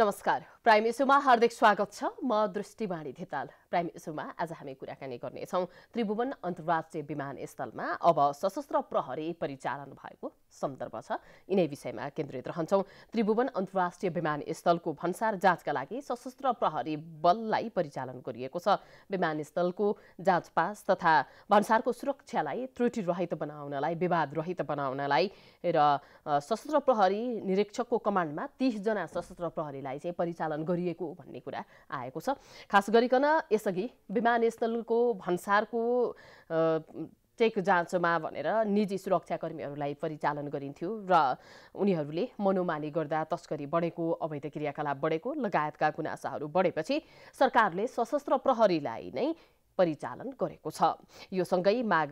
नमस्कार प्राइम इस्युमा हार्दिक स्वागत छ म दृष्टि बाणी धिताल प्राइम इस्युमा आज हामी कुराकानी गर्नेछौँ त्रिभुवन अन्तर्राष्ट्रिय विमानस्थलमा अब सशस्त्र प्रहरी परिचालन भएको सन्दर्भ छ यिनै विषयमा केन्द्रित रहन्छौँ त्रिभुवन अन्तर्राष्ट्रिय विमानस्थलको भन्सार जाँचका लागि सशस्त्र प्रहरी बललाई परिचालन गरिएको छ विमानस्थलको जाँच पास तथा भन्सारको सुरक्षालाई त्रुटिरहित बनाउनलाई विवाद रहित बनाउनलाई र सशस्त्र प्रहरी निरीक्षकको कमान्डमा तिसजना सशस्त्र प्रहरीलाई कार्यलाई चाहिँ परिचालन गरिएको भन्ने कुरा आएको छ खास गरिकन यसअघि विमानस्थलको भन्सारको चेक जाँचमा भनेर निजी सुरक्षाकर्मीहरूलाई परिचालन गरिन्थ्यो र उनीहरूले मनोमानी गर्दा तस्करी बढेको अवैध क्रियाकलाप बढेको लगायतका गुनासाहरू बढेपछि सरकारले सशस्त्र प्रहरीलाई नै परिचालन गरेको छ यो सँगै माघ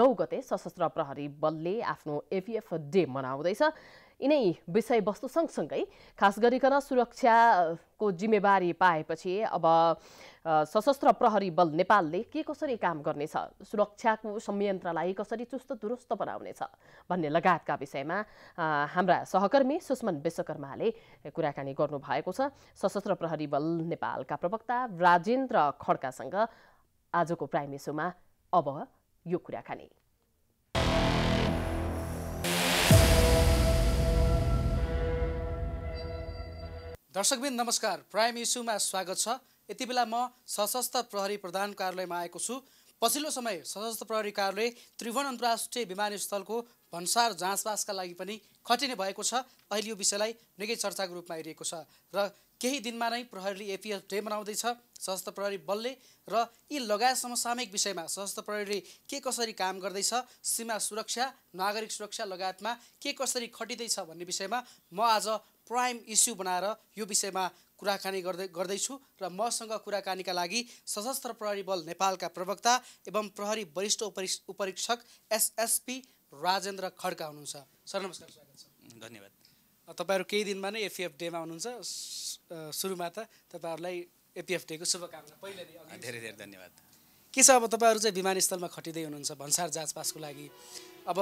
नौ गते सशस्त्र प्रहरी बलले आफ्नो एपिएफ डे मनाउँदैछ यिनै विषयवस्तु सँगसँगै खास गरिकन सुरक्षाको जिम्मेवारी पाएपछि अब सशस्त्र प्रहरी बल नेपालले के कसरी काम गर्नेछ सुरक्षाको संयन्त्रलाई कसरी चुस्त दुरुस्त बनाउनेछ भन्ने लगायतका विषयमा हाम्रा सहकर्मी सुषमन विश्वकर्माले कुराकानी गर्नुभएको छ सशस्त्र प्रहरी बल नेपालका प्रवक्ता राजेन्द्र खड्कासँग आजको प्राइम अब यो कुराकानी दर्शकबिन नमस्कार प्राइम इस्युमा स्वागत छ यति बेला म सशस्त्र प्रहरी प्रधान कार्यालयमा आएको छु पछिल्लो समय सशस्त्र प्रहरी कार्यालय त्रिभुवन अन्तर्राष्ट्रिय विमानस्थलको भन्सार जाँचबासका लागि पनि खटिने भएको छ अहिले यो विषयलाई निकै चर्चाको रूपमा आइरहेको छ र केही दिनमा नै प्रहरीले एपिएफ डे मनाउँदैछ सशस्त्र प्रहरी बलले र यी लगायत समसामयिक विषयमा सशस्त्र प्रहरीले के कसरी काम गर्दैछ सीमा सुरक्षा नागरिक सुरक्षा लगायतमा के कसरी खटिँदैछ भन्ने विषयमा म आज प्राइम इस्यु बनाएर यो विषयमा कुराकानी गर्दै गर्दैछु र मसँग कुराकानीका लागि सशस्त्र प्रहरी बल नेपालका प्रवक्ता एवं प्रहरी वरिष्ठ उपरीक्षक एसएसपी राजेन्द्र खड्का हुनुहुन्छ सर नमस्कार स्वागत छ धन्यवाद तपाईँहरू केही दिनमा नै एपिएफ डेमा हुनुहुन्छ सुरुमा त तपाईँहरूलाई एपिएफ डेको शुभकामना पहिला धेरै धेरै धन्यवाद के छ अब तपाईँहरू चाहिँ विमानस्थलमा खटिँदै हुनुहुन्छ भन्सार जाँचपासको लागि अब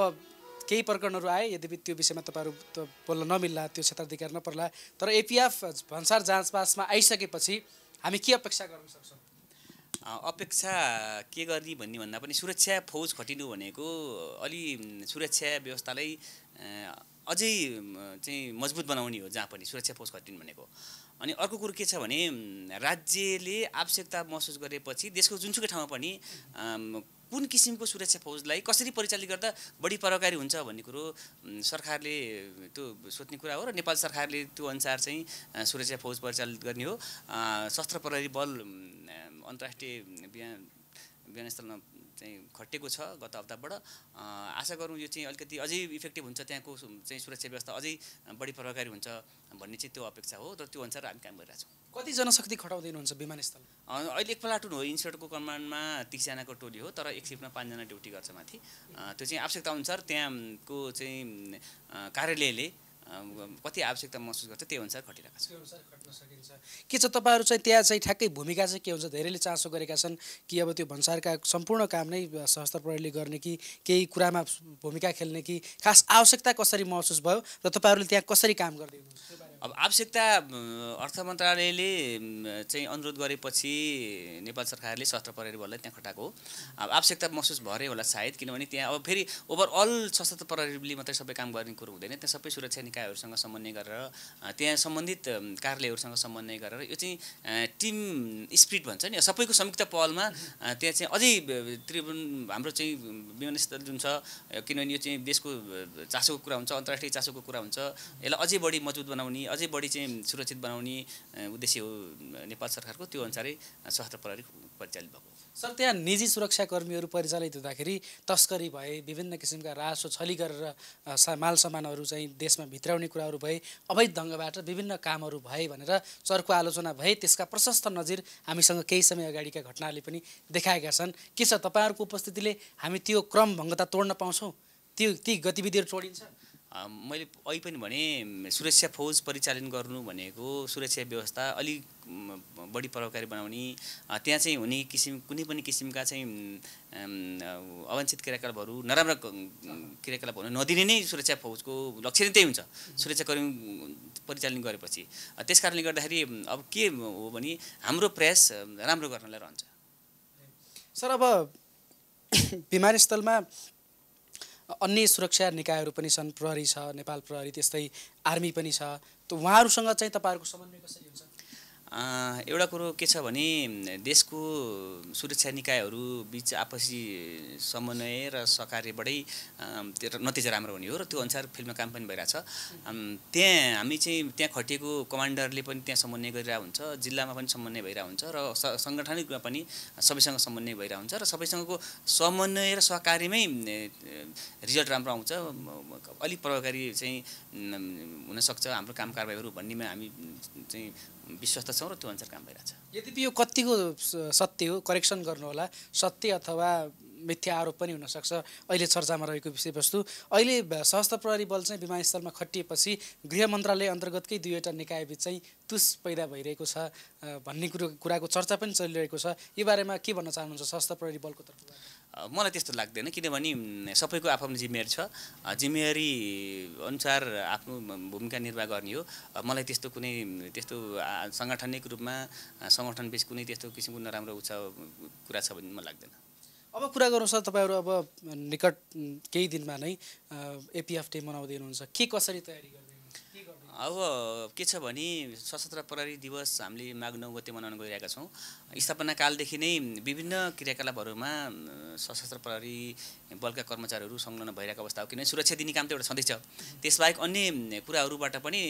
केही प्रकरणहरू आए यद्यपि त्यो विषयमा तपाईँहरू त बोल्न नमिल्ला त्यो क्षेत्राधिकार नपर्ला तर एपिएफ भन्सार जाँच पासमा आइसकेपछि हामी के अपेक्षा गर्न सक्छौँ अपेक्षा के गर्ने भन्ने भन्दा पनि सुरक्षा फौज खटिनु भनेको अलि सुरक्षा व्यवस्थालाई अझै चाहिँ मजबुत बनाउने हो जहाँ पनि सुरक्षा फोर्स खटिन भनेको अनि अर्को कुरो के छ भने राज्यले आवश्यकता महसुस गरेपछि देशको जुनसुकै ठाउँमा पनि कुन किसिमको सुरक्षा फौजलाई कसरी परिचालित गर्दा बढी प्रभावकारी हुन्छ भन्ने कुरो सरकारले त्यो सोध्ने कुरा हो र नेपाल सरकारले त्यो अनुसार चाहिँ सुरक्षा फौज परिचालित गर्ने हो शस्त्र प्रहरी बल अन्तर्राष्ट्रिय बिहान विमानस्थलमा चाहिँ खटेको छ गत हप्ताबाट आशा गरौँ यो चाहिँ अलिकति अझै इफेक्टिभ हुन्छ त्यहाँको चाहिँ सुरक्षा व्यवस्था अझै बढी प्रभावकारी हुन्छ भन्ने चाहिँ त्यो अपेक्षा हो र त्यो अनुसार हामी काम गरिरहेछौँ कति जनशक्ति हुन्छ विमानस्थल अहिले एक प्लाटुन हो इन्सर्टको कमान्डमा तिसजनाको टोली हो तर एक सिफ्टमा पाँचजना ड्युटी गर्छ माथि त्यो चाहिँ आवश्यकता अनुसार त्यहाँको चाहिँ कार्यालयले कति आवश्यकता महसुस गर्छ त्यही अनुसार खटिरहेको छ के छ तपाईँहरू चाहिँ त्यहाँ चाहिँ ठ्याक्कै भूमिका चाहिँ के हुन्छ धेरैले चासो गरेका छन् कि अब त्यो भन्सारका सम्पूर्ण काम नै सशस्त्र प्रहरीले गर्ने कि केही कुरामा भूमिका खेल्ने कि खास आवश्यकता कसरी महसुस भयो र तपाईँहरूले त्यहाँ कसरी काम गर्दै हुनुहुन्छ अब आवश्यकता अर्थ मन्त्रालयले चाहिँ अनुरोध गरेपछि नेपाल सरकारले सशस्त्र प्रहरी बललाई त्यहाँ खटाएको हो अब आवश्यकता महसुस भरे होला सायद किनभने त्यहाँ अब फेरि ओभरअल सशस्त्र प्रहरीले मात्रै सबै काम गर्ने कुरो हुँदैन त्यहाँ सबै सुरक्षा निकायहरूसँग समन्वय गरेर त्यहाँ सम्बन्धित कार्यालयहरूसँग समन्वय गरेर यो चाहिँ टिम स्पिरिट भन्छ नि सबैको संयुक्त पहलमा त्यहाँ चाहिँ अझै त्रिभुवन हाम्रो चाहिँ विमानस्थल जुन छ किनभने यो चाहिँ देशको चासोको कुरा हुन्छ अन्तर्राष्ट्रिय चासोको कुरा हुन्छ यसलाई अझै बढी मजबुत बनाउने अझै बढी चाहिँ सुरक्षित बनाउने उद्देश्य हो नेपाल सरकारको त्यो अनुसारै सशस्त्र प्रहरी परिचालित भएको सर त्यहाँ निजी सुरक्षाकर्मीहरू परिचालित हुँदाखेरि तस्करी भए विभिन्न किसिमका रासो छली गरेर सा माल सामानहरू चाहिँ देशमा भित्राउने कुराहरू भए अवैध ढङ्गबाट विभिन्न कामहरू भए भनेर चर्को आलोचना भए त्यसका प्रशस्त नजिर हामीसँग केही समय अगाडिका घटनाहरूले पनि देखाएका छन् के छ तपाईँहरूको उपस्थितिले हामी त्यो क्रमभङ्गता तोड्न पाउँछौँ त्यो ती गतिविधिहरू तोडिन्छ मैले अहिले पनि भने सुरक्षा फौज परिचालन गर्नु भनेको सुरक्षा व्यवस्था अलिक बढी प्रभावकारी बनाउने त्यहाँ चाहिँ हुने किसिम कुनै पनि किसिमका चाहिँ अवाञ्छित क्रियाकलापहरू नराम्रा क्रियाकलाप हुन नदिने नै सुरक्षा फौजको लक्ष्य नै त्यही हुन्छ सुरक्षाकर्मी परिचालन गरेपछि त्यस कारणले गर्दाखेरि अब के हो भने हाम्रो प्रयास राम्रो गर्नलाई रहन्छ सर अब विमानस्थलमा अन्य सुरक्षा निकायहरू पनि छन् प्रहरी छ नेपाल प्रहरी त्यस्तै आर्मी पनि छ त उहाँहरूसँग चाहिँ तपाईँहरूको समन्वय कसरी हुन्छ एउटा कुरो के छ भने देशको सुरक्षा निकायहरू बिच आपसी समन्वय र सहकार्यबाटै नतिजा राम्रो हुने हो र त्यो अनुसार फिल्डमा काम पनि भइरहेछ त्यहाँ हामी चाहिँ त्यहाँ खटिएको कमान्डरले पनि त्यहाँ समन्वय गरिरहेको हुन्छ जिल्लामा पनि समन्वय भइरहेको हुन्छ र साङ्गठनिक रूपमा पनि सबैसँग समन्वय भइरहेको हुन्छ र सबैसँगको समन्वय र सहकार्यमै रिजल्ट राम्रो आउँछ अलिक प्रभावकारी चाहिँ हुनसक्छ हाम्रो काम कारबाहीहरू भन्नेमा हामी चाहिँ विश्वस्त छौँ र त्यो अनुसार काम भइरहेको छ यद्यपि यो कतिको सत्य हो करेक्सन गर्नु होला सत्य अथवा मिथ्या आरोप पनि हुनसक्छ अहिले चर्चामा रहेको विषयवस्तु अहिले सशस्त्र प्रहरी बल चाहिँ विमानस्थलमा खटिएपछि गृह मन्त्रालय अन्तर्गतकै दुईवटा निकायबिच चाहिँ तुस पैदा भइरहेको छ भन्ने कुरो कुराको चर्चा पनि चलिरहेको छ यो बारेमा के भन्न चाहनुहुन्छ सशस्त्र प्रहरी बलको तर्फबाट मलाई त्यस्तो लाग्दैन किनभने सबैको आफ्नो जिम्मेवारी छ जिम्मेवारी अनुसार आफ्नो भूमिका निर्वाह गर्ने हो मलाई त्यस्तो कुनै त्यस्तो साङ्गठनिक रूपमा सङ्गठन बेस कुनै त्यस्तो किसिमको नराम्रो उच्च कुरा छ भन्ने मलाई लाग्दैन अब कुरा गरौँ सर तपाईँहरू अब निकट केही दिनमा नै एपिएफ डे मनाउँदै हुनुहुन्छ के कसरी तयारी गर्दै अब के छ भने सशस्त्र प्रहरी दिवस हामीले माघ नौ गते मनाउन गइरहेका छौँ स्थापना कालदेखि नै विभिन्न क्रियाकलापहरूमा सशस्त्र प्रहरी बलका कर्मचारीहरू संलग्न भइरहेको अवस्था हो किनभने सुरक्षा दिने काम त एउटा छँदैछ त्यसबाहेक अन्य कुराहरूबाट पनि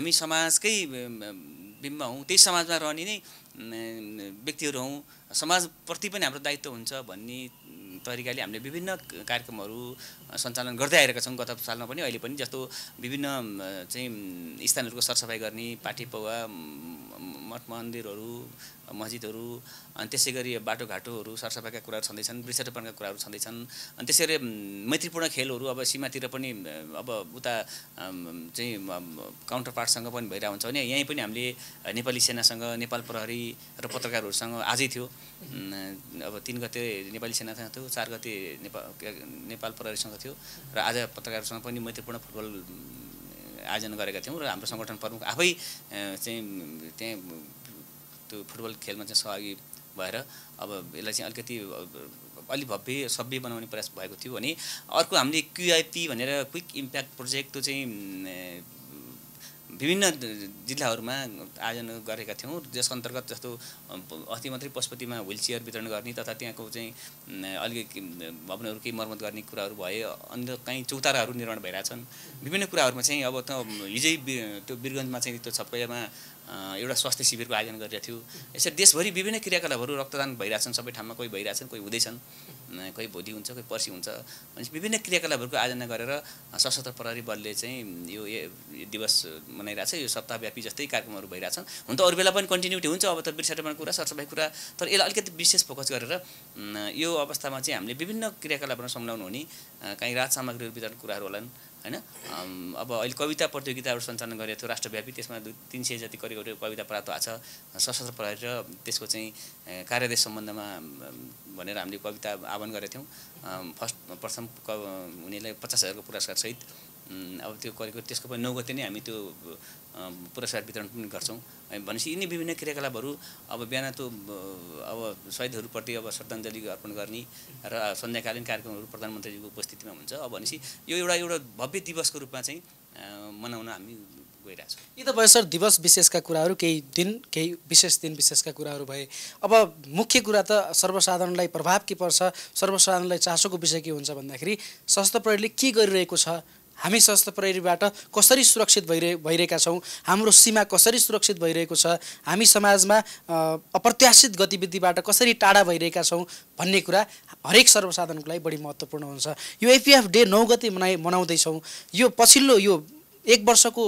हामी समाजकै बिम्ब हौँ त्यही समाजमा रहने नै व्यक्तिहरू हौँ समाजप्रति पनि हाम्रो दायित्व हुन्छ भन्ने तरिकाले हामीले विभिन्न कार्यक्रमहरू सञ्चालन गर्दै आइरहेका छौँ गत सालमा पनि अहिले पनि जस्तो विभिन्न चाहिँ स्थानहरूको सरसफाइ गर्ने पाठी पौवा मठ मन्दिरहरू मस्जिदहरू अनि त्यसै गरी बाटोघाटोहरू सरसफाइका कुराहरू छँदैछन् वृक्षारोपणका कुराहरू छँदैछन् अनि त्यसै गरी मैत्रीपूर्ण खेलहरू अब सीमातिर पनि अब उता चाहिँ काउन्टर पार्टसँग पनि भइरहेको हुन्छ भने यहीँ पनि हामीले नेपाली सेनासँग नेपाल प्रहरी र पत्रकारहरूसँग आजै थियो अब तिन गते नेपाली सेनासँग थियो चार गते नेपाल प्रहरीसँग थियो र आज पत्रकारहरूसँग पनि मैत्रीपूर्ण फुटबल आयोजना गरेका थियौँ र हाम्रो सङ्गठन प्रमुख आफै चाहिँ त्यहाँ त्यो फुटबल खेलमा चाहिँ सहभागी भएर अब यसलाई चाहिँ अलिकति अलि भव्य सभ्य बनाउने प्रयास भएको थियो भने अर्को हामीले क्युआइपी भनेर क्विक इम्प्याक्ट प्रोजेक्ट त्यो चाहिँ विभिन्न जिल्लाहरूमा आयोजना गरेका थियौँ जस अन्तर्गत जस्तो अस्ति मात्रै पशुपतिमा ह्विल चेयर वितरण गर्ने तथा त्यहाँको चाहिँ अलिकति भवनहरू केही मर्मत गर्ने कुराहरू भए अन्य कहीँ चौताराहरू निर्माण भइरहेछन् विभिन्न कुराहरूमा चाहिँ अब त हिजै त्यो वीरगन्जमा चाहिँ त्यो छपैयामा एउटा स्वास्थ्य शिविरको आयोजन गरिरहेको थियो यसरी देशभरि विभिन्न क्रियाकलापहरू रक्तदान भइरहेछन् सबै ठाउँमा कोही भइरहेछन् कोही हुँदैछन् कोही भोलि हुन्छ कोही पर्सि हुन्छ भनेपछि विभिन्न क्रियाकलापहरूको आयोजना गरेर सशस्त्र प्रहरी बलले चाहिँ यो दिवस मनाइरहेछ यो सप्ताहव्यापी जस्तै कार्यक्रमहरू भइरहेछन् हुन त अरू बेला पनि कन्टिन्युटी हुन्छ अब त बिर्सेटमा कुरा सरसफाइ कुरा तर यसलाई अलिकति विशेष फोकस गरेर यो अवस्थामा चाहिँ हामीले विभिन्न क्रियाकलापहरू सम्झाउनु हुने काहीँ राज सामग्रीहरू वितरण कुराहरू होलान् होइन अब अहिले कविता प्रतियोगिताहरू सञ्चालन गरेको थियो राष्ट्रव्यापी त्यसमा दुई तिन सय जति करिब कविता प्राप्त भएको छ सशस्त्र प्रहरी र त्यसको चाहिँ कार्यदेश सम्बन्धमा भनेर हामीले कविता आह्वान गरेका थियौँ फर्स्ट प्रथम क हुनेलाई पचास हजारको पुरस्कारसहित अब त्यो गरेको त्यसको पनि नौ गते नै हामी त्यो पुरस्कार वितरण पनि गर्छौँ भनेपछि यिनी विभिन्न क्रियाकलापहरू अब बिहान त्यो अब शहीदहरूप्रति अब श्रद्धाञ्जली अर्पण गर्ने र सन्ध्याकालीन कार्यक्रमहरू प्रधानमन्त्रीजीको उपस्थितिमा हुन्छ अब भनेपछि यो एउटा एउटा भव्य दिवसको रूपमा चाहिँ मनाउन हामी यी त भयो सर दिवस विशेषका कुराहरू केही दिन केही विशेष दिन विशेषका कुराहरू भए अब मुख्य कुरा त सर्वसाधारणलाई प्रभाव के पर्छ सर्वसाधारणलाई चासोको विषय के हुन्छ भन्दाखेरि सशस्त्र प्रहरीले के गरिरहेको छ हामी सशस्त्र प्रहरीबाट कसरी सुरक्षित भइरहे भइरहेका छौँ हाम्रो सीमा कसरी सुरक्षित भइरहेको छ हामी समाजमा अप्रत्याशित गतिविधिबाट कसरी टाढा भइरहेका छौँ भन्ने कुरा हरेक सर्वसाधारणको लागि बढी महत्त्वपूर्ण हुन्छ यो एपिएफ डे नौ गते मनाइ मनाउँदैछौँ यो पछिल्लो यो एक वर्षको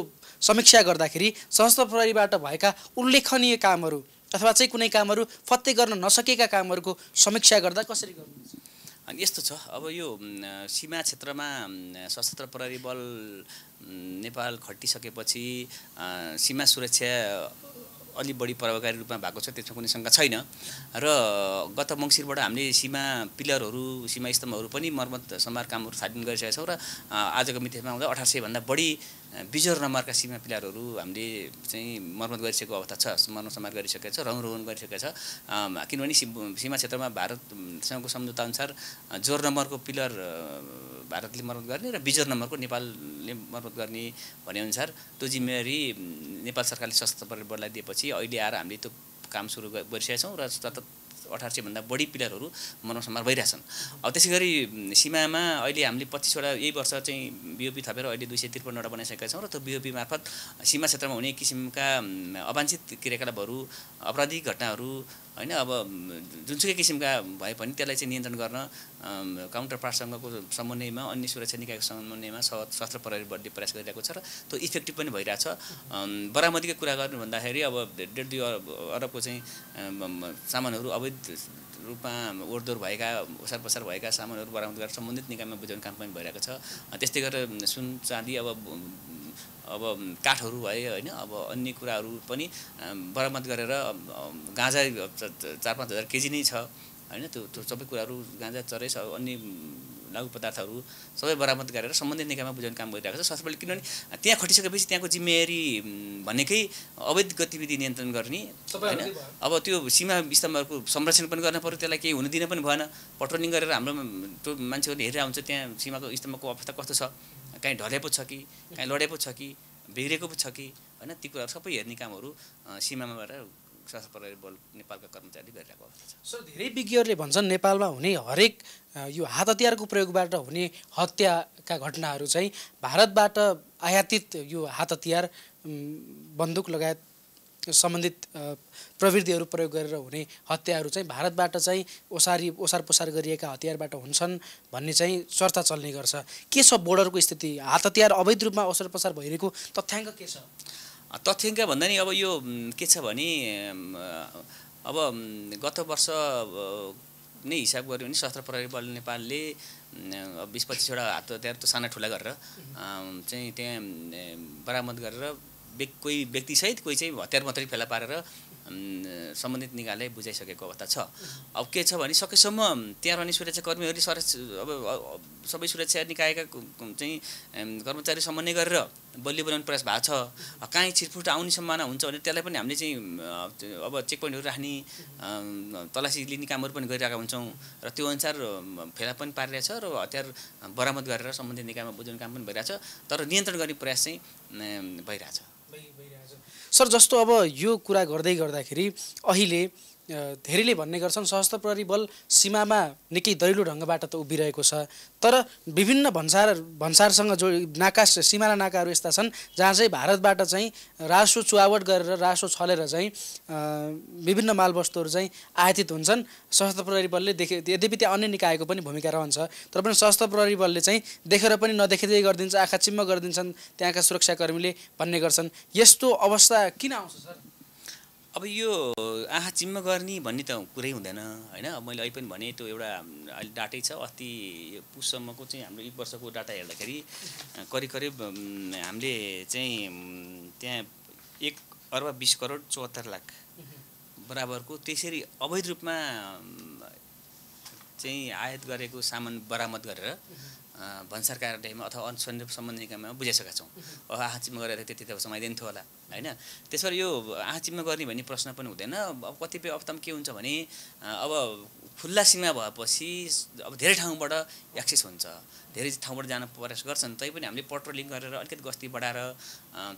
समीक्षा गर्दाखेरि सशस्त्र प्रहरीबाट भएका उल्लेखनीय कामहरू अथवा चाहिँ कुनै कामहरू फत्ते गर्न नसकेका कामहरूको समीक्षा गर्दा कसरी गर्नुहुन्छ अनि यस्तो छ अब यो सीमा क्षेत्रमा सशस्त्र प्रहरी बल नेपाल खटिसकेपछि सीमा सुरक्षा अलि बढी प्रभावकारी रूपमा भएको छ त्यसमा कुनै शङ्का छैन र गत मङ्सिरबाट हामीले सीमा पिलरहरू सीमा स्तम्भहरू पनि मर्मत सम्हार कामहरू थालिन गरिसकेका छौँ र आजको मितिमा आउँदा अठार सयभन्दा बढी बिजोर नम्बरका सीमा प्लेयरहरू हामीले चाहिँ मर्मत गरिसकेको अवस्था छ मर्मत समार गरिसकेको छ रङ रोहन गरिसकेको छ किनभने सीमा क्षेत्रमा भारतसँगको सम्झौता अनुसार जोर नम्बरको पिलर भारतले मर्मत गर्ने र बिजोर नम्बरको नेपालले मर्मत गर्ने भनेअनुसार त्यो जिम्मेवारी नेपाल सरकारले सशस्त्र परिवारलाई दिएपछि अहिले आएर हामीले त्यो काम सुरु गरिसकेका छौँ र अठार सयभन्दा बढी पिलरहरू मनोसम्मार भइरहेछन् अब त्यसै गरी सीमामा अहिले हामीले पच्चिसवटा यही वर्ष चाहिँ बिओपी थपेर अहिले दुई सय त्रिपन्नवटा बनाइसकेका छौँ र त्यो बिओपी मार्फत सीमा क्षेत्रमा हुने किसिमका अवाञ्छित क्रियाकलापहरू अपराधिक घटनाहरू होइन अब जुनसुकै किसिमका भए पनि त्यसलाई चाहिँ नियन्त्रण गर्न काउन्टर पार्टसँगको समन्वयमा अन्य सुरक्षा निकायको समन्वयमा सशस्त्र प्रहरी बढ्ने प्रयास गरिरहेको छ र त्यो इफेक्टिभ पनि भइरहेछ बरामदीकै कुरा गर्नु भन्दाखेरि अब डेढ दुई अरबको चाहिँ सामानहरू अवैध रूपमा ओरदोर भएका ओसार पसार भएका सामानहरू बरामद गरेर सम्बन्धित निकायमा बुझाउने काम पनि भइरहेको छ त्यस्तै गरेर सुन चाँदी अब अब काठहरू भए होइन अब अन्य कुराहरू पनि बरामद गरेर गाँजा चार पाँच हजार केजी नै छ होइन त्यो त्यो सबै कुराहरू गाँजा चरै छ अन्य लागु पदार्थहरू सबै बरामद गरेर सम्बन्धित निकायमा बुझाउने काम गरिरहेको छ सरकारले किनभने त्यहाँ खटिसकेपछि त्यहाँको जिम्मेवारी भनेकै अवैध गतिविधि नियन्त्रण गर्ने होइन अब त्यो सीमा स्तम्भहरूको संरक्षण पनि गर्न पऱ्यो त्यसलाई केही हुन दिन पनि भएन पट्रोलिङ गरेर हाम्रो त्यो मान्छेहरूले हेरेर आउँछ त्यहाँ सीमाको स्तम्भको अवस्था कस्तो छ काहीँ ढले पो छ कि काहीँ लडे पो छ कि बिग्रेको पो छ कि होइन ती कुराहरू सबै हेर्ने कामहरू सीमामा गएर सशस्त्र प्रहरी बल नेपालका कर्मचारीले गरिरहेको अवस्था छ सर धेरै विज्ञहरूले भन्छन् नेपालमा हुने हरेक यो हात हतियारको प्रयोगबाट हुने हत्याका घटनाहरू चाहिँ भारतबाट आयातित यो हात हतियार बन्दुक लगायत सम्बन्धित प्रविधिहरू प्रयोग गरेर हुने हत्याहरू चाहिँ भारतबाट चाहिँ ओसारी ओसार पोसार गरिएका हतियारबाट हुन्छन् भन्ने चाहिँ चर्चा चल्ने गर्छ के छ बोर्डरको स्थिति हात हतियार अवैध रूपमा ओसार पसार भइरहेको तथ्याङ्क के छ तथ्याङ्क भन्दा नि अब यो के छ भने अब गत वर्ष नै हिसाब गऱ्यो भने सशस्त्र प्रहरी बल नेपालले बिस पच्चिसवटा हात हतियार साना ठुला गरेर चाहिँ त्यहाँ बरामद गरेर कोही व्यक्तिसहित कोही चाहिँ हतियार मात्रै फेला पारेर सम्बन्धित निकायले बुझाइसकेको अवस्था छ अब के छ भने सकेसम्म त्यहाँ रहने सुरक्षाकर्मीहरूले सर अब सबै सुरक्षा निकायका चाहिँ कर्मचारी समन्वय गरेर बलियो बनाउने प्रयास भएको छ काहीँ छिटफुट आउने सम्भावना हुन्छ भने त्यसलाई पनि हामीले चाहिँ अब चेक पोइन्टहरू राख्ने तलासी लिने कामहरू पनि गरिरहेका हुन्छौँ र त्यो अनुसार फेला पनि छ र हतियार बरामद गरेर सम्बन्धित निकायमा बुझाउने काम पनि भइरहेछ तर नियन्त्रण गर्ने प्रयास चाहिँ भइरहेछ सर जस्तो अब यो कुरा गर्दै गर्दाखेरि अहिले धेरैले भन्ने गर्छन् सशस्त्र प्रहरी बल सीमामा निकै दैलो ढङ्गबाट त उभिरहेको छ तर विभिन्न भन्सार भन्सारसँग जो नाका सिमाना नाकाहरू यस्ता छन् जहाँ चाहिँ भारतबाट चाहिँ रासो चुवावट गरेर रासो छलेर चाहिँ विभिन्न मालवस्तुहरू चाहिँ आयातित हुन्छन् सशस्त्र प्रहरी बलले देखे यद्यपि त्यहाँ अन्य निकायको पनि भूमिका रहन्छ तर पनि सशस्त्र प्रहरी बलले चाहिँ देखेर पनि नदेखिँदै गरिदिन्छ आँखा चिम्म गरिदिन्छन् त्यहाँका सुरक्षाकर्मीले भन्ने गर्छन् यस्तो अवस्था किन आउँछ सर अब यो आँखा चिम्म गर्ने भन्ने त कुरै हुँदैन होइन अब मैले अहिले पनि भने त्यो एउटा अहिले डाटै छ अस्ति यो पुससम्मको चाहिँ हाम्रो एक वर्षको डाटा हेर्दाखेरि करिब करिब हामीले चाहिँ त्यहाँ एक अर्ब बिस करोड चौहत्तर लाख बराबरको त्यसरी अवैध रूपमा चाहिँ आयात गरेको सामान बरामद गरेर भन्सार कार्यालयमा अथवा अनुसन सम्बन्धी निकायमा बुझाइसकेका छौँ आहाचिमा गरेर त्यति त समय दिन्थ्यो होला होइन त्यसबाट यो आहाचिमा गर्ने भन्ने प्रश्न पनि हुँदैन अब कतिपय अवस्थामा के हुन्छ भने अब खुल्ला सीमा भएपछि अब धेरै ठाउँबाट एक्सेस हुन्छ धेरै ठाउँबाट जान प्रयास गर्छन् तैपनि हामीले पेट्रोलिङ गरेर अलिकति गस्ती बढाएर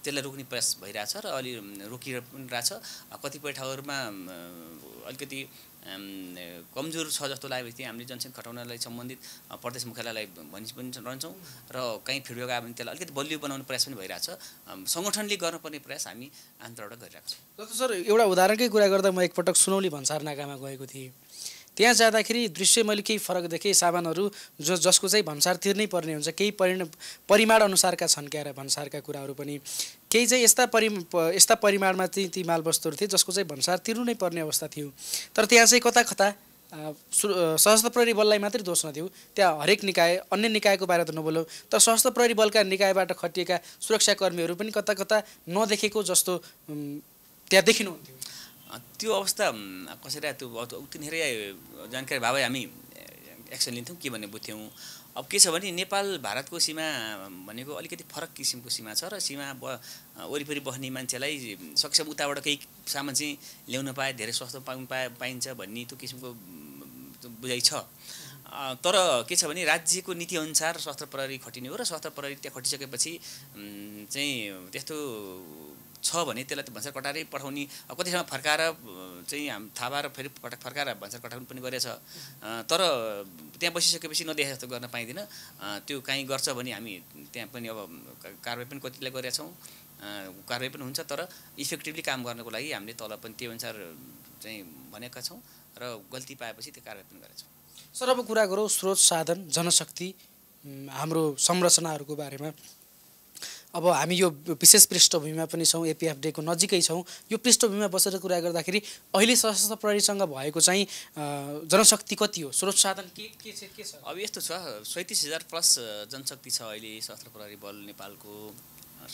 त्यसलाई रोक्ने प्रयास भइरहेछ र अलि रोकिरहेको पनि रहेछ कतिपय ठाउँहरूमा अलिकति कमजोर छ जस्तो लागेपछि चाहिँ हामीले जनसङ्ख्या घटाउनलाई सम्बन्धित प्रदेश मुख्यालयलाई भनि पनि रहन्छौँ र कहीँ फिडब्याक आयो भने त्यसलाई अलिकति बलियो बनाउने प्रयास पनि भइरहेको छ सङ्गठनले गर्नुपर्ने प्रयास हामी आन्तरबाट गरिरहेको छौँ जस्तो सर एउटा उदाहरणकै कुरा गर्दा म एकपटक सुनौली भन्सार नाकामा गएको थिएँ त्यहाँ जाँदाखेरि दृश्य मैले केही फरक देखेँ सामानहरू जो जसको चाहिँ भन्सार तिर्नै पर्ने हुन्छ केही परिण परिमाण अनुसारका छन् क्या र भन्सारका कुराहरू पनि केही चाहिँ यस्ता परि यस्ता परिमाणमा चाहिँ ती मालवस्तुहरू थिए जसको चाहिँ भन्सार तिर्नु नै पर्ने अवस्था थियो तर त्यहाँ चाहिँ कता कता सशस्त्र प्रहरी बललाई मात्रै दोष नदियो त्यहाँ हरेक निकाय अन्य निकायको बारे त नबोल्यौँ तर सशस्त्र प्रहरी बलका निकायबाट खटिएका सुरक्षाकर्मीहरू पनि कता कता नदेखेको जस्तो त्यहाँ देखिनुहुन्थ्यो त्यो अवस्था कसैलाई त्यो उति धेरै जानकारी भए हामी एक्सन लिन्थ्यौँ के भन्ने बुझ्थ्यौँ अब के छ भने नेपाल भारतको सीमा भनेको अलिकति फरक किसिमको सीमा छ र सीमा ब वरिपरि बस्ने मान्छेलाई सक्षम उताबाट केही सामान चाहिँ ल्याउन पाए धेरै सस्तो पाउनु पाए पाइन्छ भन्ने त्यो किसिमको बुझाइ छ तर के छ भने राज्यको नीतिअनुसार शस्त्र प्रहरी खटिने हो र शस्त्र प्रहरी त्यहाँ खटिसकेपछि चाहिँ त्यस्तो छ भने त्यसलाई त भन्सार कटारै पठाउने कतिसम्म फर्काएर चाहिँ हाम थाहा पाएर फेरि फर्काएर भन्सार कटाउनु पनि गरेछ तर त्यहाँ बसिसकेपछि नदेखे जस्तो गर्न पाइँदैन त्यो काहीँ गर्छ भने हामी त्यहाँ पनि अब कारवाही पनि कतिले गरेका छौँ कारवाही पनि हुन्छ तर इफेक्टिभली काम गर्नको लागि हामीले तल पनि त्यही अनुसार चाहिँ भनेका छौँ र गल्ती पाएपछि त्यो कारवाही पनि गरेका छौँ सर अब कुरा गरौँ स्रोत साधन जनशक्ति हाम्रो संरचनाहरूको बारेमा अब हामी यो विशेष पृष्ठभूमिमा पनि छौँ एपिएफ डेको नजिकै छौँ यो पृष्ठभूमिमा बसेर कुरा गर्दाखेरि अहिले सशस्त्र प्रहरीसँग भएको चाहिँ जनशक्ति कति हो स्रोत साधन के के छ के छ अब यस्तो छ सैँतिस हजार प्लस जनशक्ति छ अहिले सशस्त्र प्रहरी बल नेपालको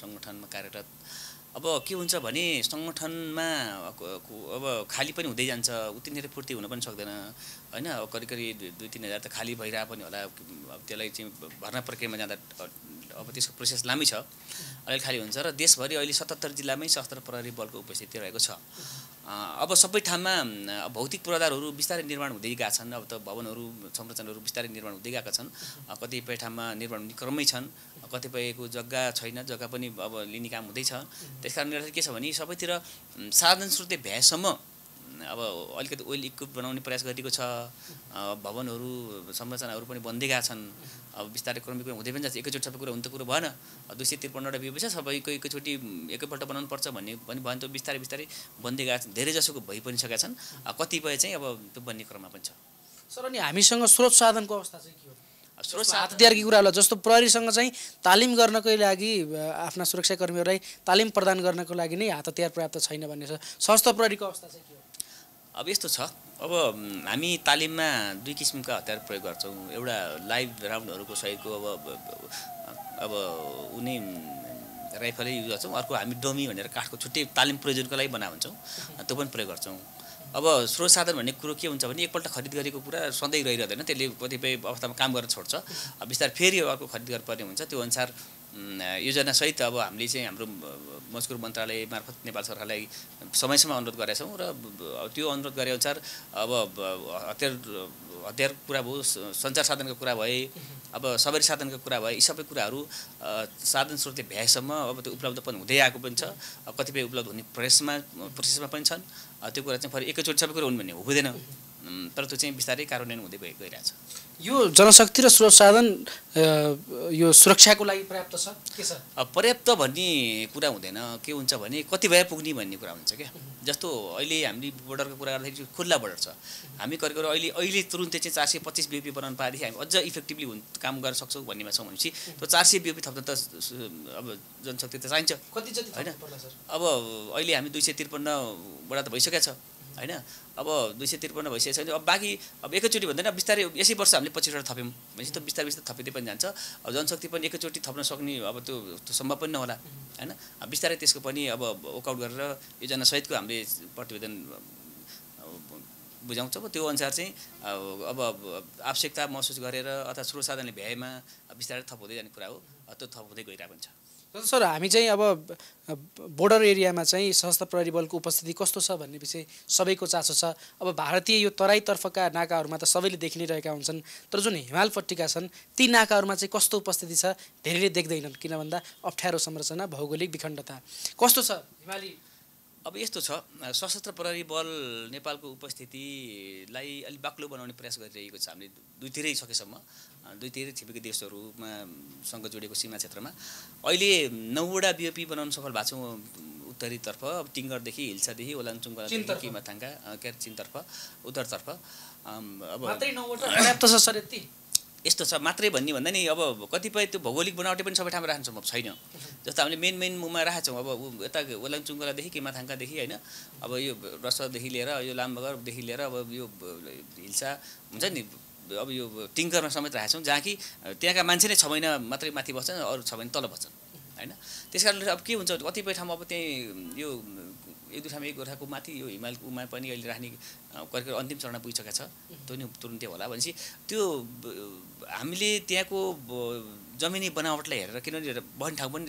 सङ्गठनमा कार्यरत अब के हुन्छ भने सङ्गठनमा अब खाली पनि हुँदै जान्छ उति नै पूर्ति हुन पनि सक्दैन होइन करिब करिब दुई तिन हजार त खाली भइरहे पनि होला त्यसलाई चाहिँ भर्ना प्रक्रियामा जाँदा अब त्यसको प्रोसेस लामै छ अहिले खाली हुन्छ र देशभरि अहिले सतहत्तर जिल्लामै सशस्त्र प्रहरी बलको उपस्थिति रहेको छ अब सबै ठाउँमा भौतिक पूर्वाधारहरू बिस्तारै निर्माण हुँदै गएका छन् अब त भवनहरू संरचनाहरू बिस्तारै निर्माण हुँदै गएका छन् कतिपय ठाउँमा निर्माण हुने क्रमै छन् कतिपयको जग्गा छैन जग्गा पनि अब लिने काम हुँदैछ त्यस कारणले गर्दाखेरि के छ भने सबैतिर साधन स्रोतले भ्याएसम्म अब अलिकति ओइल इक्विप बनाउने प्रयास गरिएको छ भवनहरू संरचनाहरू पनि बन्दै गएका छन् अब बिस्तारै क्रमिक हुँदै पनि जान्छ एकैचोटि सबै कुरा हुनु त कुरो भएन दुई सय त्रिपन्नवटा बिउ सबैको एकैचोटि एकैपल्ट बनाउनु पर्छ भन्ने पनि भयो त बिस्तारै बिस्तारै बन्दै गएको धेरै जसोको भइ पनि सकेका छन् कतिपय चाहिँ अब त्यो बन्ने क्रममा पनि छ सर अनि हामीसँग स्रोत साधनको अवस्था चाहिँ के हो स्रोत हतियारकी कुरा होला जस्तो प्रहरीसँग चाहिँ तालिम गर्नकै लागि आफ्ना सुरक्षाकर्मीहरूलाई तालिम प्रदान गर्नको लागि नै हात हतियार पर्याप्त छैन भन्ने छ सशस्त्र प्रहरीको अवस्था चाहिँ के हो अब यस्तो छ अब हामी तालिममा दुई किसिमका हतियार प्रयोग गर्छौँ एउटा लाइभ राउन्डहरूको सहितको अब अब उनी राइफलै युज गर्छौँ अर्को हामी डोमी भनेर काठको छुट्टै तालिम प्रयोजनको लागि बना हुन्छौँ त्यो पनि प्रयोग गर्छौँ अब स्रोत साधन भन्ने कुरो के हुन्छ भने एकपल्ट खरिद गरेको कुरा सधैँ रहिरहँदैन त्यसले कतिपय अवस्थामा काम गरेर छोड्छ बिस्तारै फेरि अर्को खरिद गर्नुपर्ने हुन्छ त्यो अनुसार योजनासहित अब हामीले चाहिँ हाम्रो मजदुर मन्त्रालय मार्फत नेपाल सरकारलाई समयसम्म अनुरोध गरेका छौँ र त्यो अनुरोध गरे अनुसार अब हतियार हतियार कुरा भयो सञ्चार साधनको कुरा भए अब सवारी साधनको कुरा भए यी सबै कुराहरू साधन स्रोतले भ्याएसम्म अब त्यो उपलब्ध पनि हुँदै आएको पनि छ कतिपय उपलब्ध हुने प्रोसेसमा प्रोसेसमा पनि छन् त्यो कुरा चाहिँ फेरि एकैचोटि सबै कुरा हुनु भने हुँदैन तर त्यो चाहिँ बिस्तारै कार्यान्वयन हुँदै गइ गइरहेछ यो जनशक्ति र स्रोत साधन यो सुरक्षाको लागि पर्याप्त छ के छ पर्याप्त भन्ने कुरा हुँदैन के हुन्छ भने कति भए पुग्ने भन्ने कुरा हुन्छ क्या जस्तो अहिले हामीले बोर्डरको कुरा गर्दाखेरि खुल्ला बोर्डर छ हामी करिब अहिले अहिले तुरुन्तै चाहिँ चार सय पच्चिस बिओपी बनाउनु पाएदेखि हामी अझ इफेक्टिभली काम गर्न सक्छौँ भन्नेमा छौँ भनेपछि त्यो चार सय बिओपी थप्दा त अब जनशक्ति त चाहिन्छ कति जति होइन अब अहिले हामी दुई सय त्रिपन्नबाट त भइसकेको छ होइन अब दुई सय त्रिपन्न भइसकेको छ अब बाँकी अब एकैचोटि भन्दैन बिस्तारै यसै वर्ष हामीले पच्चिसवटा थप्यौँ भनेपछि त बिस्तारै बिस्तारै थपिँदै पनि जान्छ अब जनशक्ति पनि एकैचोटि थप्न सक्ने अब त्यो सम्भव पनि नहोला होइन बिस्तारै त्यसको पनि अब वर्कआउट गरेर योजनासहितको हामीले प्रतिवेदन बुझाउँछौँ त्यो अनुसार चाहिँ अब आवश्यकता महसुस गरेर अथवा स्रोत साधनले भ्याएमा बिस्तारै थप हुँदै जाने कुरा हो त्यो थप हुँदै गइरहेको हुन्छ सर हामी चाहिँ अब बोर्डर एरियामा चाहिँ सशस्त्र प्रहरी बलको उपस्थिति कस्तो छ भन्ने विषय सबैको चासो छ अब भारतीय यो तराईतर्फका नाकाहरूमा त सबैले देखि नै रहेका हुन्छन् तर जुन हिमालपट्टिका छन् ती नाकाहरूमा चाहिँ कस्तो उपस्थिति छ धेरैले देख्दैनन् किन भन्दा अप्ठ्यारो संरचना भौगोलिक विखण्डता कस्तो छ हिमाली अब यस्तो छ सशस्त्र प्रहरी बल नेपालको उपस्थितिलाई अलिक बाक्लो बनाउने प्रयास गरिरहेको छ हामीले दुईतिरै सकेसम्म दुईतिरै छिमेकी देशहरूमा सँग जोडिएको सीमा क्षेत्रमा अहिले नौवटा बिओपी बनाउन सफल भएको छौँ उत्तरीतर्फ अब टिङ्गरदेखि हिल्सादेखि ओलाङचुङ माथाङ्गा के चिनतर्फ उत्तरतर्फ अब पर्याप्त छ सर यति यस्तो छ मात्रै भन्ने भन्दा नि अब कतिपय त्यो भौगोलिक बनावटे पनि सबै ठाउँमा राख्छौँ छैन जस्तो हामीले मेन मेन मुमा राखेको छौँ अब यता ओलाङचुङ्गलादेखि केमाथाङ्कादेखि होइन अब यो रसदेखि लिएर यो लामबगरदेखि लिएर अब यो हिल्सा हुन्छ नि अब यो टिङ्करमा समेत राखेको छौँ जहाँ कि त्यहाँका मान्छे नै छ महिना मात्रै माथि बस्छन् अरू छ महिना तल बस्छन् होइन त्यस कारणले अब के हुन्छ कतिपय ठाउँमा अब त्यहीँ यो एक दुई ठाउँमा एक गोर्खाको माथि यो हिमालको उमा पनि अहिले राख्ने करिकुलर अन्तिम चरणमा पुगिसकेको छ त्यो नि तुरुन्तै होला भनेपछि त्यो हामीले त्यहाँको जमिनी बनावटलाई हेरेर किनभने बन्ने ठाउँ पनि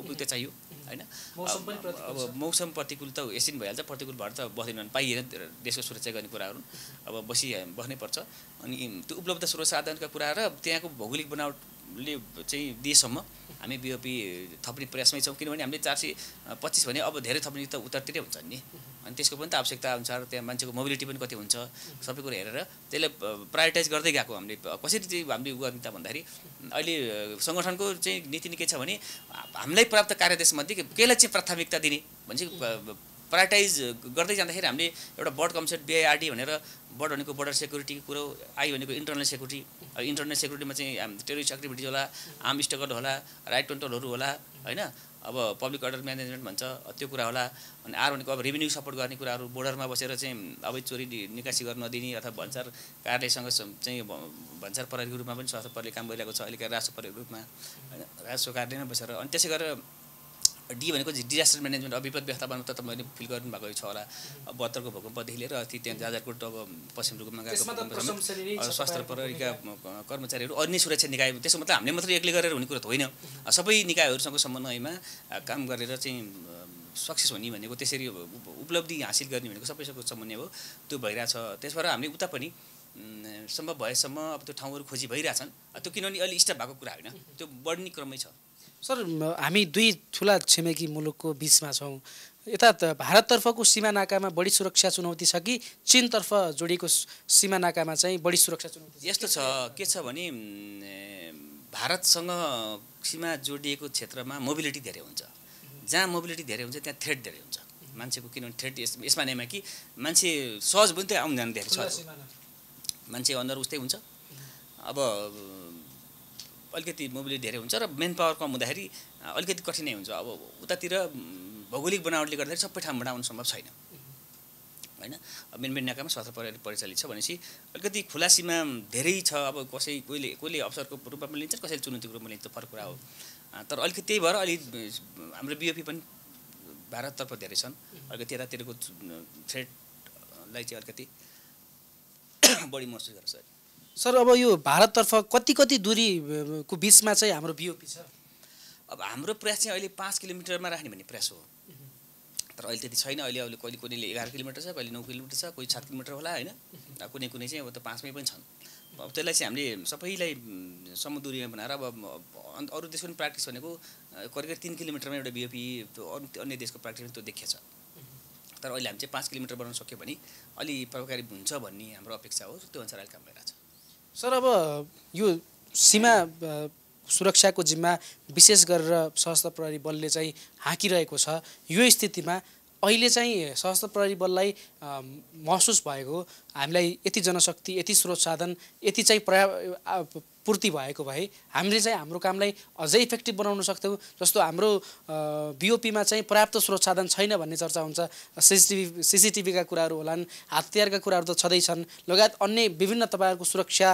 उपयुक्त चाहियो होइन अब मौसम प्रतिकूल त यसरी भइहाल्छ प्रतिकूल भएर त बस्दैन पाइएन देशको सुरक्षा गर्ने कुराहरू अब बसी बस्नै पर्छ अनि त्यो उपलब्ध सुरक्षा साधनका कुरा र त्यहाँको भौगोलिक बनावटले चाहिँ दिएसम्म हामी बिओपी थप्ने प्रयासमै छौँ किनभने हामीले चार सय पच्चिस भने अब धेरै थप्ने त उत्तरतिरै हुन्छ नि अनि त्यसको पनि त आवश्यकता अनुसार त्यहाँ मान्छेको मोबिलिटी पनि कति हुन्छ सबै कुरो हेरेर त्यसलाई प्रायोरिटाइज गर्दै गएको हामीले कसरी चाहिँ हामीले गर्ने त भन्दाखेरि अहिले सङ्गठनको चाहिँ नीति नै के छ भने हामीलाई प्राप्त कार्यदेशमध्ये केलाई चाहिँ प्राथमिकता दिने भनेपछि प्रायोरिटाइज गर्दै जाँदाखेरि हामीले एउटा बर्ड कमसेट बिआइआरडी भनेर बर्डर भनेको बोर्डर सेक्युरिटीको कुरो आई भनेको इन्टरनल सेक्युरिटी इन्टरनल सेक्युरिटीमा चाहिँ टेरिस्ट एक्टिभिटिज होला आर्म स्ट्रगल होला राइट कन्ट्रोलहरू होला होइन अब पब्लिक अर्डर म्यानेजमेन्ट भन्छ त्यो कुरा होला अनि आर भनेको अब रेभिन्यू सपोर्ट गर्ने कुराहरू बोर्डरमा बसेर चाहिँ अब चोरी निकासी गर्न नदिने अथवा भन्सार कार्यालयसँग चाहिँ भन्सार प्रहरीको रूपमा पनि स्वास्थ्य प्रहरीले काम गरिरहेको छ अहिले राजस्व प्रहरीको रूपमा होइन राजस्व कार्यालयमा बसेर अनि त्यसै गरेर डी भनेको डिजास्टर म्यानेजमेन्ट अभिपद विपद व्यवस्थापनमा त तपाईँले फिल गर्नुभएको छ होला बहत्तरको भूकम्पदेखि लिएर अस्ति त्यहाँ जाजरकोट अब पश्चिम रुकुममा गएको स्वास्थ्य प्रहरीका कर्मचारीहरू अन्य सुरक्षा निकाय त्यसो मतलब हामीले मात्रै एक्लै गरेर हुने कुरा त होइन सबै निकायहरूसँग समन्वयमा काम गरेर चाहिँ सक्सेस हुने भनेको त्यसरी उपलब्धि हासिल गर्ने भनेको सबैसँग समन्वय हो त्यो भइरहेछ त्यसबाट हामीले उता पनि सम्भव भएसम्म अब त्यो ठाउँहरू खोजी भइरहेछन् त्यो किनभने अलि स्टाफ भएको कुरा होइन त्यो बढ्ने क्रमै छ सर हामी दुई ठुला छिमेकी मुलुकको बिचमा छौँ यता भारततर्फको सीमानाकामा बढी सुरक्षा चुनौती छ कि चिनतर्फ जोडिएको सीमानाकामा चाहिँ बढी सुरक्षा चुनौती यस्तो छ के छ भने भारतसँग सीमा जोडिएको क्षेत्रमा मोबिलिटी धेरै हुन्छ जहाँ मोबिलिटी धेरै हुन्छ त्यहाँ थ्रेड धेरै हुन्छ मान्छेको किनभने थ्रेड यस यसमा नैमा कि मान्छे सहज पनि त्यहाँ आउनु जानु धेरै छ मान्छे अनुहार उस्तै हुन्छ अब अलिकति मोबिलिटी धेरै हुन्छ र मेन पावर कम हुँदाखेरि अलिकति कठिनै हुन्छ अब उतातिर भौगोलिक बनावटले गर्दाखेरि सबै ठाउँबाट आउनु सम्भव छैन होइन मेन मेन नाकामा स्वास्थ्य परि परिचालित छ भनेपछि अलिकति खुलासीमा धेरै छ अब कसै कोहीले कोहीले अवसरको रूपमा लिन्छ कसैले चुनौतीको रूपमा लिन्छ फरक कुरा हो तर अलिकति त्यही भएर अलि हाम्रो बिओपी पनि भारततर्फ धेरै छन् अलिकति यतातिरको थ्रेडलाई चाहिँ अलिकति बढी महसुस गर्छ सर अब यो भारततर्फ कति कति दुरीको बिचमा चाहिँ हाम्रो बिओपी छ अब हाम्रो प्रयास चाहिँ अहिले पाँच किलोमिटरमा राख्ने भन्ने प्रयास हो तर अहिले त्यति छैन अहिले अहिले कहिले कुनैले एघार किलोमिटर छ कहिले नौ किलोमिटर छ कोही सात किलोमिटर होला होइन कुनै कुनै चाहिँ अब त पाँचमै पनि छन् अब त्यसलाई चाहिँ हामीले सबैलाई दुरीमा बनाएर अब अरू देशको पनि प्र्याक्टिस भनेको करिब करिब तिन किलोमिटरमा एउटा बिओपी अरू अन्य देशको प्र्याक्टिस त्यो देखिया छ तर अहिले हामी चाहिँ पाँच किलोमिटर बनाउन सक्यो भने अलि प्रभावकारी हुन्छ भन्ने हाम्रो अपेक्षा हो त्यो अनुसार अहिले काम भइरहेको छ सर अब यो सीमा सुरक्षाको जिम्मा विशेष गरेर सशस्त्र प्रहरी बलले चाहिँ हाँकिरहेको छ यो स्थितिमा अहिले चाहिँ सशस्त्र प्रहरी बललाई महसुस भएको हामीलाई यति जनशक्ति यति स्रोत साधन यति चाहिँ प्रया पूर्ति भएको भए हामीले चाहिँ हाम्रो कामलाई अझै इफेक्टिभ बनाउन सक्थ्यौँ जस्तो हाम्रो बिओपीमा चाहिँ पर्याप्त स्रोत साधन छैन भन्ने चर्चा हुन्छ सिसिटिभी सिसिटिभीका कुराहरू होलान् हतियारका कुराहरू त छँदैछन् लगायत अन्य विभिन्न तपाईँहरूको सुरक्षा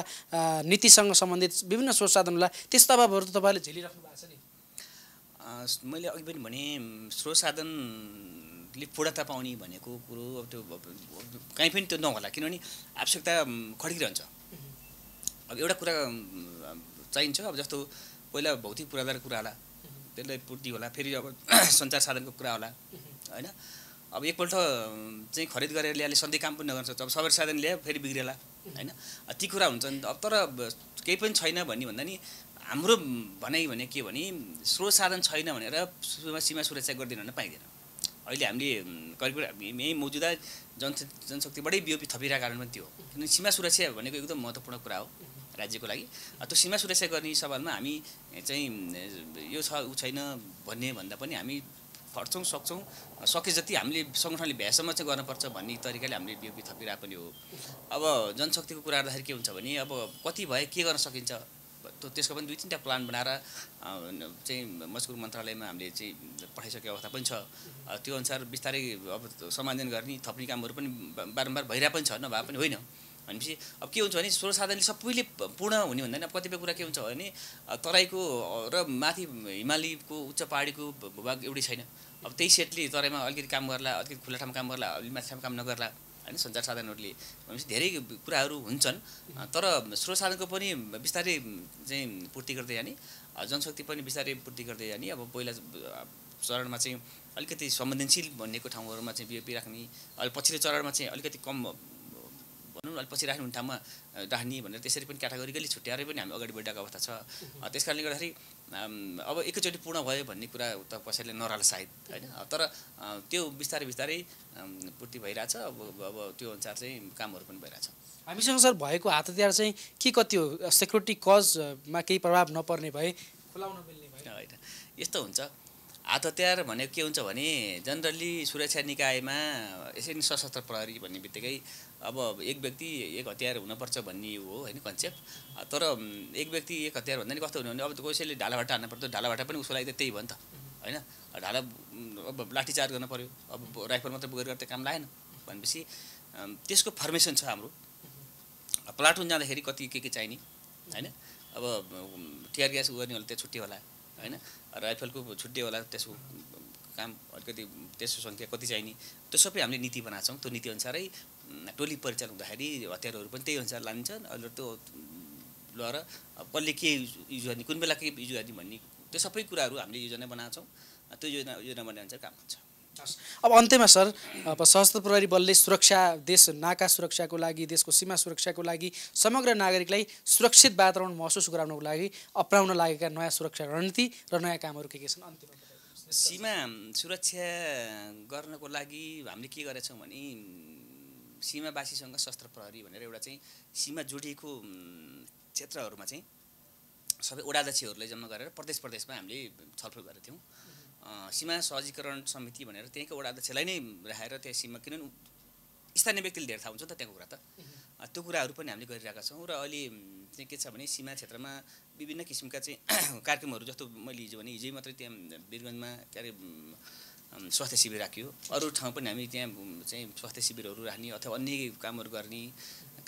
नीतिसँग सम्बन्धित विभिन्न स्रोत साधन होला त्यस्तो अभावहरू त तपाईँले झेलिराख्नु भएको छ नि मैले अघि पनि भने स्रोत साधनले पूर्णता पाउने भनेको कुरो अब त्यो कहीँ पनि त्यो नहोला किनभने आवश्यकता खड्किरहन्छ अब एउटा कुरा चाहिन्छ अब जस्तो पहिला भौतिक पूर्वाधार कुरा होला त्यसलाई पूर्ति होला फेरि अब सञ्चार साधनको कुरा होला होइन अब एकपल्ट चाहिँ खरिद गरेर ल्याएर सधैँ काम पनि नगर्न सक्छ अब सबै साधन ल्यायो फेरि बिग्रेला होइन ती कुरा हुन्छ नि अब तर केही पनि छैन भन्ने भन्दा नि हाम्रो भनाइ भने के भने स्रोत साधन छैन भनेर सीमा सुरक्षा गरिदिनु भने पाइँदैन अहिले हामीले करिब यहीँ मौजुदा जन जनशक्तिबाटै बिओपी थपिरहेको कारण पनि त्यो हो किनभने सीमा सुरक्षा भनेको एकदम महत्त्वपूर्ण कुरा हो राज्यको लागि त्यो सीमा सुरक्षा गर्ने सवालमा हामी चाहिँ यो छ ऊ छैन भन्ने भन्दा पनि हामी खट्छौँ सक्छौँ सके जति हामीले सङ्गठनले भ्यासम्म चाहिँ गर्नुपर्छ भन्ने तरिकाले हामीले बिउपी थपिरहेको पनि हो अब जनशक्तिको कुरा गर्दाखेरि के हुन्छ भने अब कति भए के गर्न सकिन्छ त्यसको पनि दुई तिनवटा प्लान बनाएर चाहिँ मजकुर मन्त्रालयमा हामीले चाहिँ पठाइसकेको अवस्था पनि छ त्यो अनुसार बिस्तारै अब समाधान गर्ने थप्ने कामहरू पनि बारम्बार भइरहेको पनि छ नभए पनि होइन भनेपछि अब के हुन्छ भने स्वर साधनले सबैले पूर्ण हुने भन्दा अब कतिपय कुरा के हुन्छ भने तराईको र माथि हिमालीको उच्च पहाडीको भूभाग एउटै छैन अब त्यही सेटले तराईमा अलिकति काम गर्ला अलिकति खुल्ला ठाउँमा काम गर्ला अलिक माथि काम नगर्ला होइन सञ्चार साधनहरूले भनेपछि धेरै कुराहरू हुन्छन् तर स्रोत साधनको पनि बिस्तारै चाहिँ पूर्ति गर्दै जाने जनशक्ति पनि बिस्तारै पूर्ति गर्दै जाने अब पहिला चरणमा चाहिँ अलिकति संवेदनशील भन्नेको ठाउँहरूमा चाहिँ बिओपी राख्ने अहिले पछिल्लो चरणमा चाहिँ अलिकति कम भनौँ न अलिक पछि राख्ने ठाउँमा राख्ने भनेर त्यसरी पनि क्याटागोरिकली छुट्याएर पनि हामी अगाडि बढिरहेको अवस्था छ त्यस कारणले गर्दाखेरि अब एकैचोटि पूर्ण भयो भन्ने कुरा त कसैले नराल सायद होइन तर त्यो बिस्तारै बिस्तारै पूर्ति भइरहेछ अब अब त्यो अनुसार चाहिँ कामहरू पनि भइरहेछ हामीसँग सर भएको हात हतियार चाहिँ के कति हो सेक्युरिटी कजमा केही प्रभाव नपर्ने भए खुलाउन मिल्ने भए होइन यस्तो हुन्छ हात हतियार भनेको के हुन्छ भने जनरली सुरक्षा निकायमा यसरी सशस्त्र प्रहरी भन्ने बित्तिकै अब एक व्यक्ति एक हतियार हुनुपर्छ भन्ने हो होइन कन्सेप्ट तर एक व्यक्ति एक हतियार भन्दा नि कस्तो हुने भने अब कसैले ढालाभाटा हान्नु पर्छ ढालाभाटा पनि उसको लागि त त्यही भयो नि त होइन ढाला अब लाठीचार्ज गर्न पऱ्यो अब राइफल मात्रै बोकेर गर्दा काम लागेन भनेपछि त्यसको फर्मेसन छ हाम्रो प्लाटुन जाँदाखेरि कति के के चाहिने होइन अब टिआर ग्यास गर्ने होला त्यहाँ छुट्टी होला होइन राइफलको छुट्टै होला त्यसको काम अलिकति त्यसको सङ्ख्या कति चाहिने त्यो सबै हामीले नीति बनाएको छौँ त्यो नीतिअनुसारै टोली परिचालन हुँदाखेरि हतियारहरू पनि त्यही अनुसार लान्छ अहिले त्यो लर कसले के युज गर्ने कुन बेला के युज गर्ने भन्ने त्यो सबै कुराहरू हामीले योजना बनाएको छौँ त्यो योजना योजना बनाएअनुसार काम हुन्छ अब अन्त्यमा सर अब सशस्त्र प्रहरी बलले सुरक्षा देश नाका सुरक्षाको लागि देशको सीमा सुरक्षाको लागि समग्र नागरिकलाई सुरक्षित वातावरण महसुस गराउनको लागि अप्नाउन लागेका नयाँ सुरक्षा रणनीति र नयाँ कामहरू के के छन् अन्त्यमा सीमा सुरक्षा गर्नको लागि हामीले के गरेछौँ भने सीमावासीसँग शस्त्र प्रहरी भनेर एउटा चाहिँ सीमा जोडिएको क्षेत्रहरूमा चाहिँ सबै ओडाध्यक्षहरूलाई जम्मा गरेर प्रदेश प्रदेशमा हामीले छलफल गरेको थियौँ सीमा सहजीकरण समिति भनेर त्यहीँको वडा अध्यक्षलाई नै राखेर त्यहाँ सीमा किनभने स्थानीय व्यक्तिले धेरै थाहा हुन्छ त त्यहाँको कुरा त त्यो कुराहरू पनि हामीले गरिरहेका छौँ र अहिले चाहिँ के छ भने सीमा क्षेत्रमा विभिन्न किसिमका चाहिँ कार्यक्रमहरू जस्तो मैले हिजो भने हिजै मात्रै त्यहाँ वीरगन्जमा के अरे स्वास्थ्य शिविर राखियो अरू ठाउँ पनि हामी त्यहाँ चाहिँ स्वास्थ्य शिविरहरू राख्ने अथवा अन्य कामहरू गर्ने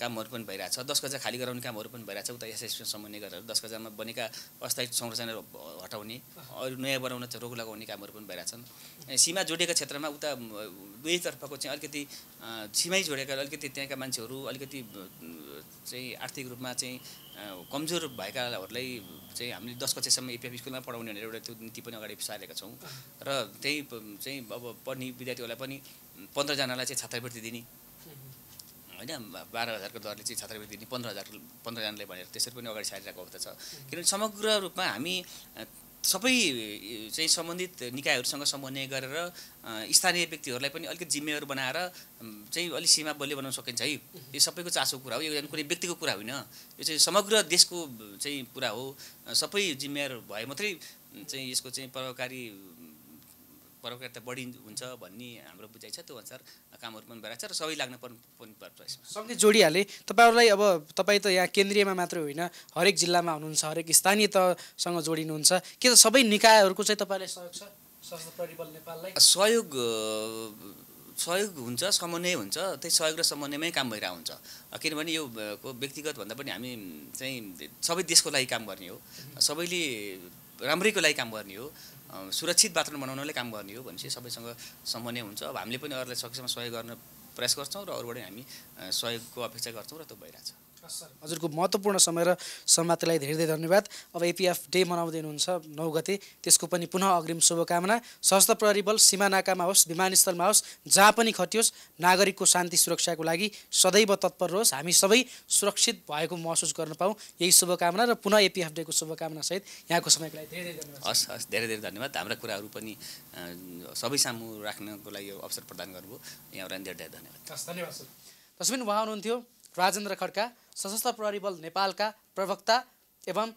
कामहरू पनि भइरहेछ दस गजा खाली गराउने कामहरू पनि भइरहेछ उता एसएसपी समन्वय गरेर दस गजामा बनेका अस्थायी संरचनाहरू हटाउने अरू नयाँ बनाउन रोग लगाउने कामहरू पनि भइरहेछन् सीमा जोडिएका क्षेत्रमा उता दुवैतर्फको चाहिँ अलिकति सीमै जोडेका अलिकति त्यहाँका मान्छेहरू अलिकति चाहिँ आर्थिक रूपमा चाहिँ कमजोर भएकाहरूलाई चाहिँ हामीले दस कक्षासम्म एपिएफ स्कुलमा पढाउने भनेर एउटा त्यो नीति पनि अगाडि सारेका छौँ र त्यही चाहिँ अब पढ्ने विद्यार्थीहरूलाई पनि पन्ध्रजनालाई चाहिँ छात्रवृत्ति दिने होइन बाह्र हजारको दरले चाहिँ छात्रवृत्ति दिने पन्ध्र हजार पन्ध्रजनाले भनेर त्यसरी पनि अगाडि सारिरहेको अवस्था छ किनभने समग्र रूपमा हामी सबै चाहिँ सम्बन्धित निकायहरूसँग समन्वय गरेर स्थानीय व्यक्तिहरूलाई पनि अलिकति जिम्मेवार बनाएर चाहिँ अलिक सीमा बलियो बनाउन सकिन्छ है यो सबैको चासो कुरा हो यो कुनै व्यक्तिको कुरा होइन यो चाहिँ समग्र देशको चाहिँ कुरा हो सबै जिम्मेवार भए मात्रै चाहिँ यसको चाहिँ प्रभावकारी प्रभावकारिता बढी हुन्छ भन्ने हाम्रो बुझाइ छ त्यो अनुसार कामहरू पनि भइरहेको छ र सबै लाग्न पनि पर्छ सँगै जोडिहाले तपाईँहरूलाई अब तपाईँ त यहाँ केन्द्रीयमा मात्रै होइन हरेक जिल्लामा हुनुहुन्छ हरेक स्थानीय तहसँग जोडिनुहुन्छ के त सबै निकायहरूको चाहिँ तपाईँलाई सहयोग छ नेपाललाई सहयोग सहयोग हुन्छ समन्वय हुन्छ त्यही सहयोग र समन्वयमै काम भइरहेको हुन्छ किनभने यो को व्यक्तिगत भन्दा पनि हामी चाहिँ सबै देशको लागि काम गर्ने हो सबैले राम्रैको लागि काम गर्ने हो सुरक्षित वातावरण बनाउनले काम गर्ने हो भनेपछि सबैसँग समन्वय हुन्छ अब हामीले पनि अरूलाई सकेसम्म सहयोग गर्न प्रयास गर्छौँ र अरूबाटै हामी सहयोगको अपेक्षा गर्छौँ र त्यो भइरहेछ हजुरको महत्त्वपूर्ण समय र संवादलाई धेरै धेरै धन्यवाद अब एपिएफ डे मनाउँदै हुनुहुन्छ नौ गते त्यसको पनि पुनः अग्रिम शुभकामना सशस्त्र प्रहरी बल सीमा नाकामा होस् विमानस्थलमा होस् जहाँ पनि खटियोस् नागरिकको शान्ति सुरक्षाको लागि सदैव तत्पर रहोस् हामी सबै सुरक्षित भएको महसुस गर्न पाऊँ यही शुभकामना र पुनः एपिएफ डेको सहित यहाँको समयको लागि धेरै धेरै धन्यवाद हस् हस् धेरै धेरै धन्यवाद हाम्रा कुराहरू पनि सबै सामु राख्नको लागि अवसर प्रदान गर्नुभयो यहाँलाई धेरै धेरै धन्यवाद हस् धन्यवाद सर तस्मिन उहाँ हुनुहुन्थ्यो राजेन्द्र खड्का सशस्त्र प्रहरी बल नेपालका प्रवक्ता एवं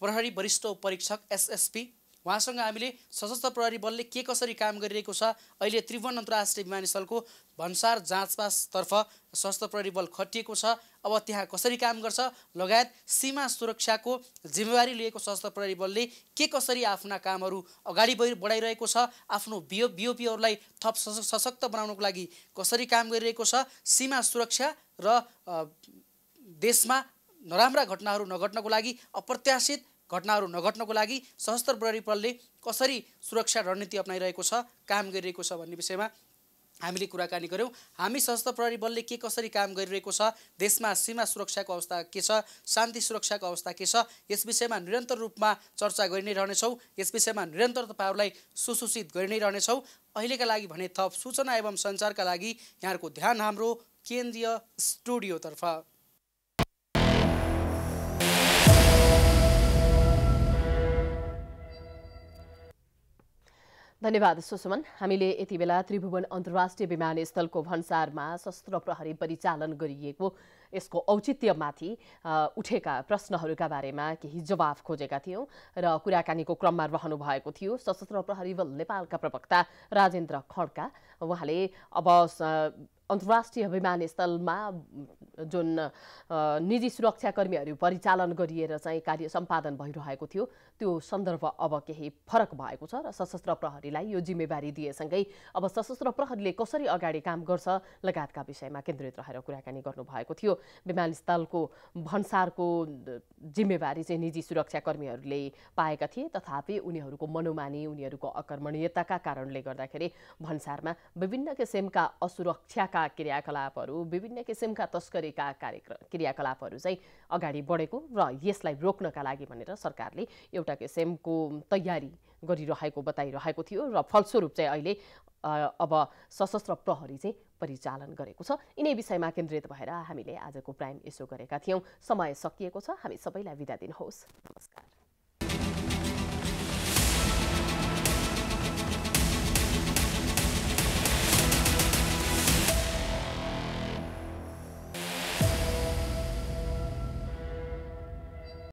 प्रहरी वरिष्ठ उपरीक्षक एसएसपी उहाँसँग हामीले सशस्त्र प्रहरी बलले के कसरी काम गरिरहेको छ अहिले त्रिभुवन अन्तर्राष्ट्रिय विमानस्थलको भन्सार जाँचपासतर्फ सशस्त्र प्रहरी बल खटिएको छ अब त्यहाँ कसरी काम गर्छ लगायत सीमा सुरक्षाको जिम्मेवारी लिएको सशस्त्र प्रहरी बलले के कसरी आफ्ना कामहरू अगाडि बढाइरहेको छ आफ्नो बिओ बिओपीहरूलाई थप सशक्त बनाउनको लागि कसरी काम गरिरहेको छ सीमा सुरक्षा र देशमा नराम्रा घटनाहरू नघट्नको लागि अप्रत्याशित घटनाहरू नघट्नको लागि सशस्त्र प्रहरी बलले कसरी सुरक्षा रणनीति अप्नाइरहेको छ काम गरिरहेको छ भन्ने विषयमा हामीले कुराकानी गऱ्यौँ हामी सशस्त्र प्रहरी बलले के कसरी काम गरिरहेको छ देशमा सीमा सुरक्षाको अवस्था के छ शान्ति सुरक्षाको अवस्था के छ यस विषयमा निरन्तर रूपमा चर्चा गरि नै रहनेछौँ यस विषयमा निरन्तर तपाईँहरूलाई सुसूचित गरि नै रहनेछौँ अहिलेका लागि भने थप सूचना एवं सञ्चारका लागि यहाँहरूको ध्यान हाम्रो केन्द्रीय स्टुडियोतर्फ धन्यवाद सुसुमन हामीले यति बेला त्रिभुवन अन्तर्राष्ट्रिय विमानस्थलको भन्सारमा सशस्त्र प्रहरी परिचालन गरिएको यसको औचित्यमाथि उठेका प्रश्नहरूका बारेमा केही जवाफ खोजेका थियौँ र कुराकानीको क्रममा रहनु भएको थियो सशस्त्र प्रहरी बल नेपालका प्रवक्ता राजेन्द्र खड्का उहाँले अब अन्तर्राष्ट्रिय विमानस्थलमा जुन निजी सुरक्षाकर्मीहरू परिचालन गरिएर चाहिँ कार्य सम्पादन भइरहेको थियो त्यो सन्दर्भ अब केही फरक भएको छ र सशस्त्र प्रहरीलाई यो जिम्मेवारी दिएसँगै अब सशस्त्र प्रहरीले कसरी अगाडि काम गर्छ लगायतका विषयमा केन्द्रित रहेर कुराकानी गर्नुभएको थियो विमानस्थलको भन्सारको जिम्मेवारी चाहिँ निजी सुरक्षाकर्मीहरूले पाएका थिए तथापि उनीहरूको मनोमानी उनीहरूको अकर्मणीयताका कारणले गर्दाखेरि भन्सारमा विभिन्न किसिमका असुरक्षाका किसिमका क्रियाकलापहरू विभिन्न किसिमका तस्करीका कार्यक्रम क्रियाकलापहरू चाहिँ अगाडि बढेको र यसलाई रोक्नका लागि भनेर सरकारले एउटा किसिमको तयारी गरिरहेको बताइरहेको थियो र फलस्वरूप चाहिँ अहिले अब सशस्त्र प्रहरी चाहिँ परिचालन गरेको छ यिनै विषयमा केन्द्रित भएर हामीले आजको प्राइम यसो गरेका थियौँ समय सकिएको छ हामी सबैलाई बिदा दिनुहोस् नमस्कार